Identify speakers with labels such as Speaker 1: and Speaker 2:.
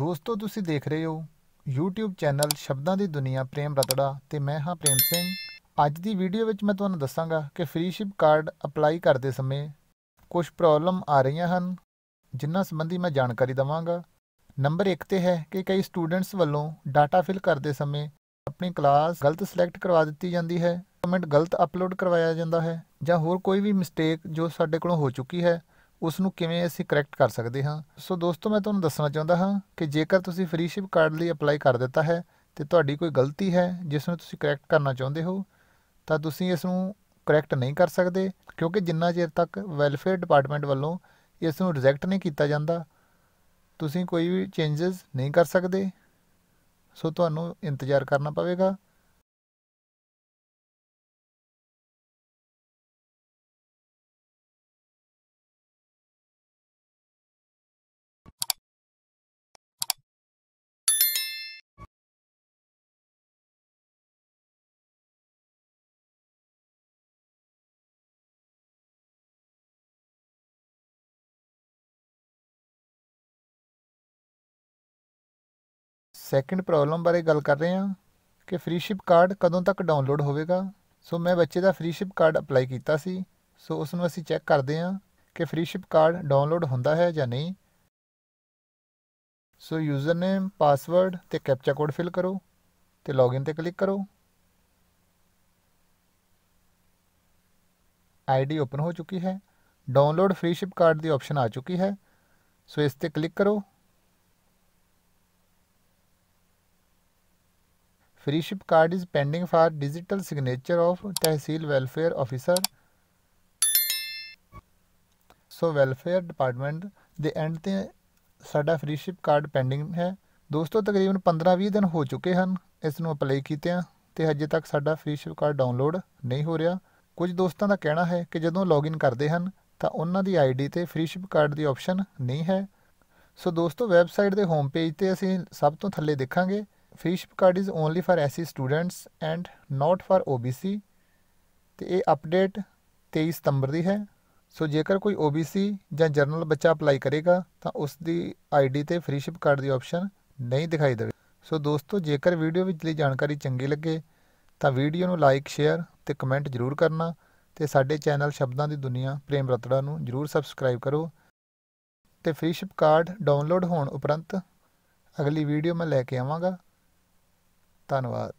Speaker 1: ਦੋਸਤੋ ਤੁਸੀਂ ਦੇਖ ਰਹੇ ਹੋ YouTube ਚੈਨਲ ਸ਼ਬਦਾਂ ਦੀ ਦੁਨੀਆ ਪ੍ਰੇਮ ਰਤੜਾ ਤੇ ਮੈਂ ਹਾਂ ਪ੍ਰੇਮ ਸਿੰਘ ਅੱਜ ਦੀ ਵੀਡੀਓ ਵਿੱਚ ਮੈਂ ਤੁਹਾਨੂੰ ਦੱਸਾਂਗਾ ਕਿ ਫ੍ਰੀ ਸ਼ਿਪ ਕਾਰਡ ਅਪਲਾਈ ਕਰਦੇ ਸਮੇਂ ਕੁਝ ਪ੍ਰੋਬਲਮ ਆ ਰਹੀਆਂ ਹਨ ਜਿਨ੍ਹਾਂ ਸੰਬੰਧੀ ਮੈਂ ਜਾਣਕਾਰੀ ਦਵਾਂਗਾ ਨੰਬਰ 1 ਤੇ ਹੈ ਕਿ ਕਈ ਸਟੂਡੈਂਟਸ ਵੱਲੋਂ ਡਾਟਾ ਫਿਲ ਕਰਦੇ ਸਮੇਂ ਆਪਣੀ ਕਲਾਸ ਗਲਤ ਸਿਲੈਕਟ ਕਰਵਾ ਦਿੱਤੀ ਜਾਂਦੀ ਹੈ ਕਮੈਂਟ ਗਲਤ ਅਪਲੋਡ ਕਰਵਾਇਆ ਜਾਂਦਾ ਹੈ ਜਾਂ ਹੋਰ ਕੋਈ ਵੀ ਮਿਸਟੇਕ ਜੋ ਸਾਡੇ ਕੋਲੋਂ ਹੋ ਚੁੱਕੀ ਹੈ ਉਸ ਨੂੰ ਕਿਵੇਂ ਅਸੀਂ ਕਰੈਕਟ ਕਰ ਸਕਦੇ ਹਾਂ ਸੋ ਦੋਸਤੋ ਮੈਂ ਤੁਹਾਨੂੰ ਦੱਸਣਾ ਚਾਹੁੰਦਾ ਹਾਂ ਕਿ ਜੇਕਰ ਤੁਸੀਂ ਫ੍ਰੀ ਸ਼ਿਪ ਕਾਰਡ ਲਈ ਅਪਲਾਈ ਕਰ ਦਿੱਤਾ ਹੈ ਤੇ ਤੁਹਾਡੀ ਕੋਈ ਗਲਤੀ ਹੈ ਜਿਸ ਨੂੰ ਤੁਸੀਂ ਕਰੈਕਟ ਕਰਨਾ ਚਾਹੁੰਦੇ ਹੋ ਤਾਂ ਤੁਸੀਂ ਇਸ ਨੂੰ ਕਰੈਕਟ ਨਹੀਂ ਕਰ ਸਕਦੇ ਕਿਉਂਕਿ ਜਿੰਨਾ ਚਿਰ ਤੱਕ ਵੈਲਫੇਅਰ ਡਿਪਾਰਟਮੈਂਟ ਵੱਲੋਂ ਇਸ ਨੂੰ ਰਿਜੈਕਟ ਨਹੀਂ ਕੀਤਾ ਜਾਂਦਾ ਤੁਸੀਂ ਕੋਈ ਵੀ ਚੇਂਜਸ ਨਹੀਂ ਕਰ ਸਕਦੇ ਸੋ ਤੁਹਾਨੂੰ ਇੰਤਜ਼ਾਰ ਕਰਨਾ ਪਵੇਗਾ ਸੈਕਿੰਡ ਪ੍ਰੋਬਲਮ ਬਾਰੇ ਗੱਲ ਕਰ ਰਹੇ ਹਾਂ ਕਿ ਫ੍ਰੀਸ਼ਿਪ ਕਾਰਡ ਕਦੋਂ ਤੱਕ ਡਾਊਨਲੋਡ ਹੋਵੇਗਾ ਸੋ ਮੈਂ ਬੱਚੇ ਦਾ ਫ੍ਰੀਸ਼ਿਪ ਕਾਰਡ ਅਪਲਾਈ ਕੀਤਾ ਸੀ ਸੋ ਉਸ ਨੂੰ ਅਸੀਂ ਚੈੱਕ ਕਰਦੇ ਹਾਂ ਕਿ ਫ੍ਰੀਸ਼ਿਪ ਕਾਰਡ ਡਾਊਨਲੋਡ ਹੁੰਦਾ ਹੈ ਜਾਂ ਨਹੀਂ ਸੋ ਯੂਜ਼ਰ ਨੇਮ ਪਾਸਵਰਡ ਤੇ ਕੈਪਚਾ ਕੋਡ ਫਿਲ ਕਰੋ ਤੇ ਲੌਗਇਨ ਤੇ ਕਲਿੱਕ ਕਰੋ ਆਈਡੀ ਓਪਨ ਹੋ ਚੁੱਕੀ ਹੈ ਡਾਊਨਲੋਡ ਫ੍ਰੀਸ਼ਿਪ ਕਾਰਡ ਦੀ ਆਪਸ਼ਨ ਆ ਚੁੱਕੀ ਹੈ ਸੋ ਇਸ ਤੇ ਕਲਿੱਕ ਕਰੋ freeship card is pending for digital signature of tehsil welfare officer. So welfare department ਦੇ ਐਂਡ ਤੇ ਸਾਡਾ ਫਰੀਸ਼ਿਪ ਕਾਰਡ ਪੈਂਡਿੰਗ ਹੈ ਦੋਸਤੋ ਤਕਰੀਬਨ 15-20 ਦਿਨ ਹੋ ਚੁੱਕੇ ਹਨ ਇਸ ਨੂੰ ਅਪਲਾਈ ਕੀਤੇ ਆ ਤੇ ਹਜੇ ਤੱਕ ਸਾਡਾ ਫਰੀਸ਼ਿਪ ਕਾਰਡ ਡਾਊਨਲੋਡ ਨਹੀਂ ਹੋ ਰਿਹਾ ਕੁਝ ਦੋਸਤਾਂ ਦਾ ਕਹਿਣਾ ਹੈ ਕਿ ਜਦੋਂ ਲੌਗਇਨ ਕਰਦੇ ਹਨ ਤਾਂ ਉਹਨਾਂ ਦੀ ਆਈਡੀ ਤੇ ਫਰੀਸ਼ਿਪ ਕਾਰਡ ਦੀ ਆਪਸ਼ਨ ਨਹੀਂ ਹੈ ਸੋ ਦੋਸਤੋ ਵੈਬਸਾਈਟ ਦੇ ਹੋਮ ਪੇਜ ਤੇ ਅਸੀਂ ਸਭ ਤੋਂ ਥੱਲੇ ਦੇਖਾਂਗੇ free card is only for SC students and not for OBC ਤੇ ਇਹ ਅਪਡੇਟ 23 ਸਤੰਬਰ ਦੀ ਹੈ ਸੋ ਜੇਕਰ ਕੋਈ ਓਬੀਸੀ ਜਾਂ ਜਰਨਲ ਬੱਚਾ ਅਪਲਾਈ ਕਰੇਗਾ ਤਾਂ ਉਸ ਦੀ ਆਈਡੀ ਤੇ ਫ੍ਰੀ ਕਾਰਡ ਦੀ ਆਪਸ਼ਨ ਨਹੀਂ ਦਿਖਾਈ ਦੇਵੇ ਸੋ ਦੋਸਤੋ ਜੇਕਰ ਵੀਡੀਓ ਵਿੱਚ ਲਈ ਜਾਣਕਾਰੀ ਚੰਗੀ ਲੱਗੇ ਤਾਂ ਵੀਡੀਓ ਨੂੰ ਲਾਈਕ ਸ਼ੇਅਰ ਤੇ ਕਮੈਂਟ ਜ਼ਰੂਰ ਕਰਨਾ ਤੇ ਸਾਡੇ ਚੈਨਲ ਸ਼ਬਦਾਂ ਦੀ ਦੁਨੀਆ ਪ੍ਰੇਮ ਰਤੜਾ ਨੂੰ ਜ਼ਰੂਰ ਸਬਸਕ੍ਰਾਈਬ ਕਰੋ ਤੇ ਫ੍ਰੀਸ਼ਿਪ ਕਾਰਡ ਡਾਊਨਲੋਡ ਹੋਣ ਉਪਰੰਤ ਅਗਲੀ ਵੀਡੀਓ ਮੈਂ ਲੈ ਕੇ ਆਵਾਂਗਾ ったのは